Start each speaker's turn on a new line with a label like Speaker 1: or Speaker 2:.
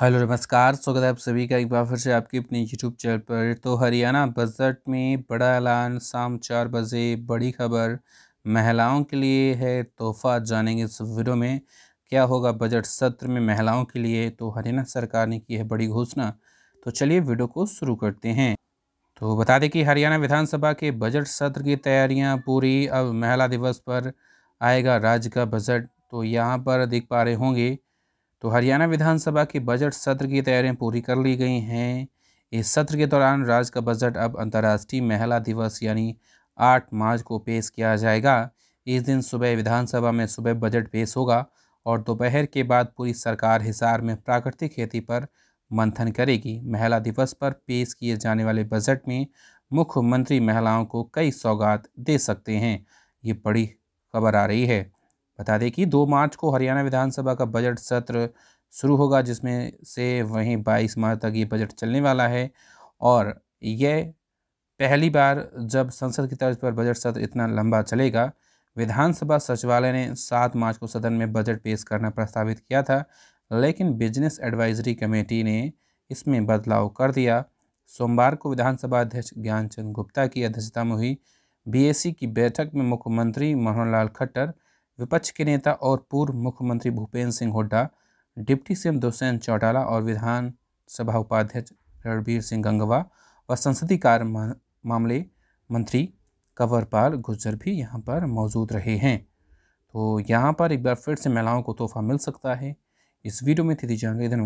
Speaker 1: hello नमस्कार स्वागत है आप सभी का एक बार फिर से आपके अपने यूट्यूब चैनल पर तो हरियाणा बजट में बड़ा ऐलान शाम चार बजे बड़ी खबर महिलाओं के लिए है तोहफा जानेंगे इस वीडियो में क्या होगा बजट सत्र में महिलाओं के लिए तो हरियाणा सरकार ने की है बड़ी घोषणा तो चलिए वीडियो को शुरू करते हैं तो बता दें कि हरियाणा विधानसभा के बजट सत्र की तैयारियाँ पूरी अब महिला दिवस पर आएगा राज्य का बजट तो यहाँ पर देख पा रहे होंगे तो हरियाणा विधानसभा के बजट सत्र की तैयारियां पूरी कर ली गई हैं इस सत्र के दौरान राज्य का बजट अब अंतर्राष्ट्रीय महिला दिवस यानी आठ मार्च को पेश किया जाएगा इस दिन सुबह विधानसभा में सुबह बजट पेश होगा और दोपहर के बाद पूरी सरकार हिसार में प्राकृतिक खेती पर मंथन करेगी महिला दिवस पर पेश किए जाने वाले बजट में मुख्यमंत्री महिलाओं को कई सौगात दे सकते हैं ये बड़ी खबर आ रही है बता दें कि 2 मार्च को हरियाणा विधानसभा का बजट सत्र शुरू होगा जिसमें से वहीं 22 मार्च तक ये बजट चलने वाला है और यह पहली बार जब संसद की तर्ज पर बजट सत्र इतना लंबा चलेगा विधानसभा सचिवालय ने सात मार्च को सदन में बजट पेश करना प्रस्तावित किया था लेकिन बिजनेस एडवाइजरी कमेटी ने इसमें बदलाव कर दिया सोमवार को विधानसभा अध्यक्ष ज्ञानचंद गुप्ता की अध्यक्षता में हुई बीएसी की बैठक में मुख्यमंत्री मनोहर लाल खट्टर विपक्ष के नेता और पूर्व मुख्यमंत्री भूपेंद्र सिंह हुड्डा डिप्टी सीएम दुष्यंत चौटाला और विधानसभा उपाध्यक्ष रणबीर सिंह गंगवा व संसदीय कार्य मामले मंत्री कंवरपाल गुर्जर भी यहाँ पर मौजूद रहे हैं तो यहाँ पर एक बार फिर से महिलाओं को तोहफा मिल सकता है इस वीडियो में थी जानकारी